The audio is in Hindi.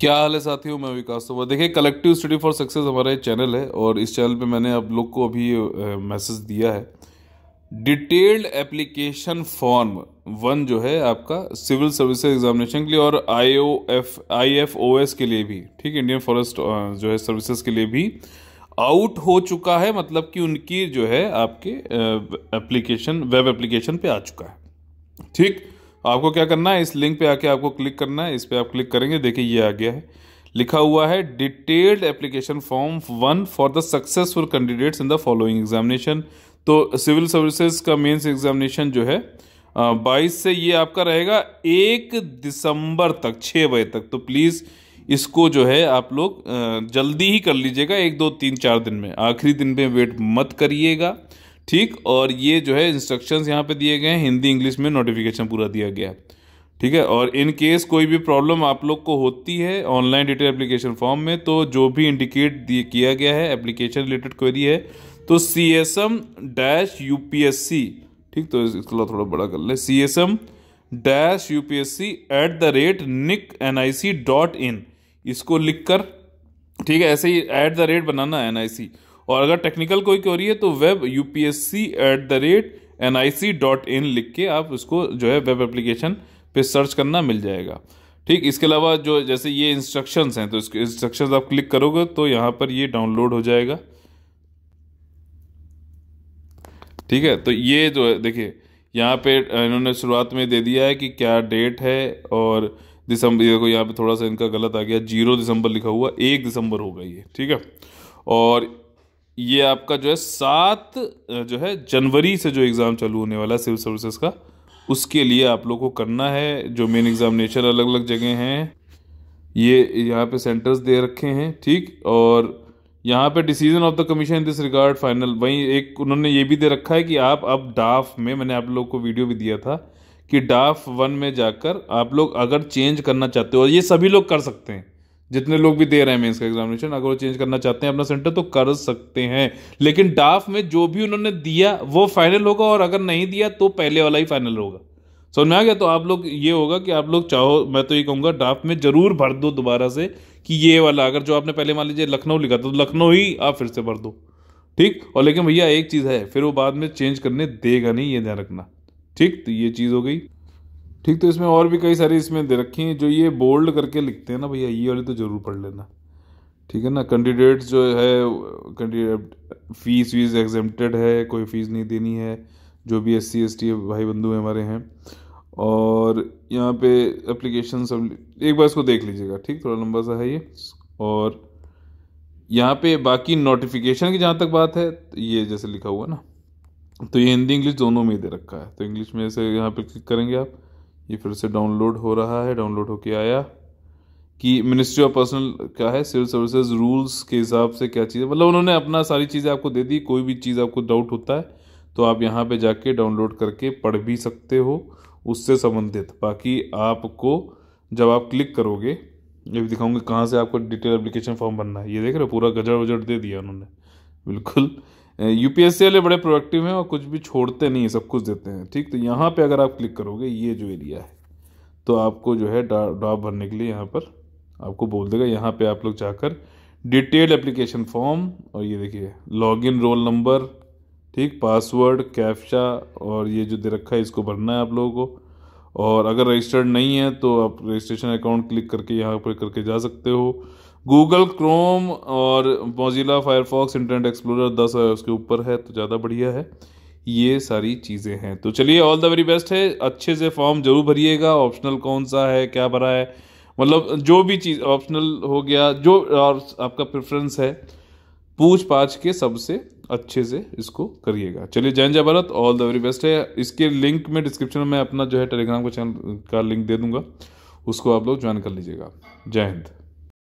क्या हाल है साथियों मैं विकास तो देखिए कलेक्टिव स्टडी फॉर सक्सेस हमारा चैनल है और इस चैनल पे मैंने आप लोग को अभी मैसेज दिया है डिटेल्ड एप्लीकेशन फॉर्म वन जो है आपका सिविल सर्विस एग्जामिनेशन के लिए और I O F I F O S के लिए भी ठीक इंडियन फॉरेस्ट जो है सर्विसेज के लिए भी आउट हो चुका है मतलब कि उनकी जो है आपके एप्लीकेशन वेब एप्लीकेशन पे आ चुका है ठीक आपको क्या करना है इस लिंक पे आके आपको क्लिक करना है इस पर आप क्लिक करेंगे देखिए ये आ गया है लिखा हुआ है detailed application form one for the successful candidates in the following examination तो सिविल सर्विसेज का मेंस एग्जामिनेशन जो है बाईस से ये आपका रहेगा एक दिसंबर तक छः बजे तक तो प्लीज़ इसको जो है आप लोग जल्दी ही कर लीजिएगा एक दो तीन चार दिन में आखिरी दिन में वेट मत करिएगा ठीक और ये जो है इंस्ट्रक्शंस यहाँ पे दिए गए हैं हिंदी इंग्लिश में नोटिफिकेशन पूरा दिया गया है ठीक है और इन केस कोई भी प्रॉब्लम आप लोग को होती है ऑनलाइन डिटेल एप्लीकेशन फॉर्म में तो जो भी इंडिकेट किया गया है एप्लीकेशन रिलेटेड क्वेरी है तो C S M dash U P S C ठीक तो इसको थोड़ा बड़ा कर ले C S M dash U P S C at the rate nic N I C dot in इसको लिख कर ठीक है ऐसे ही एट द रेट बनाना एन आई सी और अगर टेक्निकल कोई क्वेरी है तो web U P S C at the rate N I C dot इन लिख के आप उसको जो है वेब एप्लीकेशन पे सर्च करना मिल जाएगा ठीक इसके अलावा जो जैसे ये इंस्ट्रक्शंस हैं तो इसके इंस्ट्रक्शंस आप क्लिक करोगे तो यहाँ पर ये डाउनलोड हो जाएगा ठीक है तो ये जो है देखिए यहाँ पे इन्होंने शुरुआत में दे दिया है कि क्या डेट है और दिसंबर देखो यहाँ पे थोड़ा सा इनका गलत आ गया जीरो दिसंबर लिखा हुआ एक दिसंबर होगा ये ठीक है और ये आपका जो है सात जो है जनवरी से जो एग्ज़ाम चालू होने वाला है सिविल सर्विसेज का उसके लिए आप लोग को करना है जो मेन एग्ज़ामिनेशन अलग अलग जगह हैं ये यहाँ पे सेंटर्स दे रखे हैं ठीक और यहाँ पे decision of the commission in this regard final वहीं एक उन्होंने ये भी दे रखा है कि आप अब डाफ में मैंने आप लोग को वीडियो भी दिया था कि डाफ वन में जाकर आप लोग अगर चेंज करना चाहते हो और ये सभी लोग कर सकते हैं जितने लोग भी दे रहे हैं मेंस का एग्जामिनेशन अगर वो चेंज करना चाहते हैं अपना सेंटर तो कर सकते हैं लेकिन डाफ में जो भी उन्होंने दिया वो फाइनल होगा और अगर नहीं दिया तो पहले वाला ही फाइनल होगा समझ में आ गया तो आप लोग ये होगा कि आप लोग चाहो मैं तो ये कहूँगा ड्राफ्ट में जरूर भर दो दोबारा से कि ये वाला अगर जो आपने पहले मान लीजिए लखनऊ लिखा तो लखनऊ ही आप फिर से भर दो ठीक और लेकिन भैया एक चीज़ है फिर वो बाद में चेंज करने देगा नहीं ये ध्यान रखना ठीक तो ये चीज़ हो गई ठीक तो इसमें और भी कई सारी इसमें दे रखी हैं जो ये बोल्ड करके लिखते हैं ना भैया ये वाली तो ज़रूर पढ़ लेना ठीक है ना कैंडिडेट्स जो है कैंडिडेट फीस वीस एग्जेम्प्टेड है कोई फीस नहीं देनी है जो भी एस सी एस टी भाई बंधु हमारे हैं और यहाँ पे एप्लीकेशन सब एक बार इसको देख लीजिएगा ठीक थोड़ा लंबा सा है ये और यहाँ पे बाकी नोटिफिकेशन की जहाँ तक बात है तो ये जैसे लिखा हुआ ना तो ये हिंदी इंग्लिश दोनों में ही दे रखा है तो इंग्लिश में जैसे यहाँ पे क्लिक करेंगे आप ये फिर से डाउनलोड हो रहा है डाउनलोड होके आया कि मिनिस्ट्री ऑफ पर्सनल क्या है सिविल सर्विसेज रूल्स के हिसाब से क्या चीज़ है मतलब उन्होंने अपना सारी चीज़ें आपको दे दी कोई भी चीज़ आपको डाउट होता है तो आप यहाँ पे जाके डाउनलोड करके पढ़ भी सकते हो उससे संबंधित बाकी आपको जब आप क्लिक करोगे ये भी दिखाऊंगे कहाँ से आपको डिटेल एप्लीकेशन फॉर्म भरना है ये देख रहे हो पूरा गजड़ वजड़ दे दिया उन्होंने बिल्कुल यू पी वाले बड़े प्रोडक्टिव हैं और कुछ भी छोड़ते नहीं सब कुछ देते हैं ठीक तो यहाँ पे अगर आप क्लिक करोगे ये जो एरिया है तो आपको जो है ड्रॉप भरने के लिए यहाँ पर आपको बोल देगा यहाँ पे आप लोग जाकर डिटेल्ड एप्लीकेशन फॉर्म और ये देखिए लॉगिन रोल नंबर ठीक पासवर्ड कैप्चा और ये जो दे रखा है इसको भरना है आप लोगों को और अगर रजिस्टर्ड नहीं है तो आप रजिस्ट्रेशन अकाउंट क्लिक करके यहाँ पर करके जा सकते हो गूगल क्रोम और मोजिला फायरफॉक्स इंटरनेट एक्सप्लोरर दस उसके ऊपर है तो ज़्यादा बढ़िया है ये सारी चीज़ें हैं तो चलिए ऑल द वेरी बेस्ट है अच्छे से फॉर्म जरूर भरिएगा ऑप्शनल कौन सा है क्या भरा है मतलब जो भी चीज़ ऑप्शनल हो गया जो और आपका प्रेफरेंस है पूछ पाछ के सबसे अच्छे से इसको करिएगा चलिए जैन जय Bharat all the very best है इसके लिंक में डिस्क्रिप्शन में अपना जो है टेलीग्राम का चैनल का लिंक दे दूंगा उसको आप लोग ज्वाइन कर लीजिएगा जय हिंद